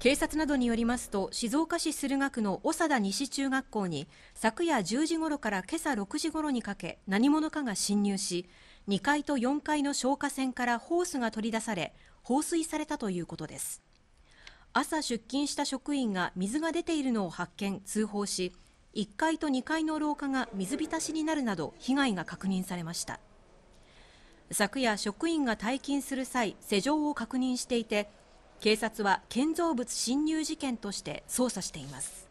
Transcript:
警察などによりますと静岡市駿河区の長田西中学校に昨夜10時ごろから今朝6時ごろにかけ何者かが侵入し2階と4階の消火栓からホースが取り出され放水されたということです朝出勤した職員が水が出ているのを発見通報し1階と2階の廊下が水浸しになるなど被害が確認されました昨夜職員が退勤する際施錠を確認していて警察は建造物侵入事件として捜査しています。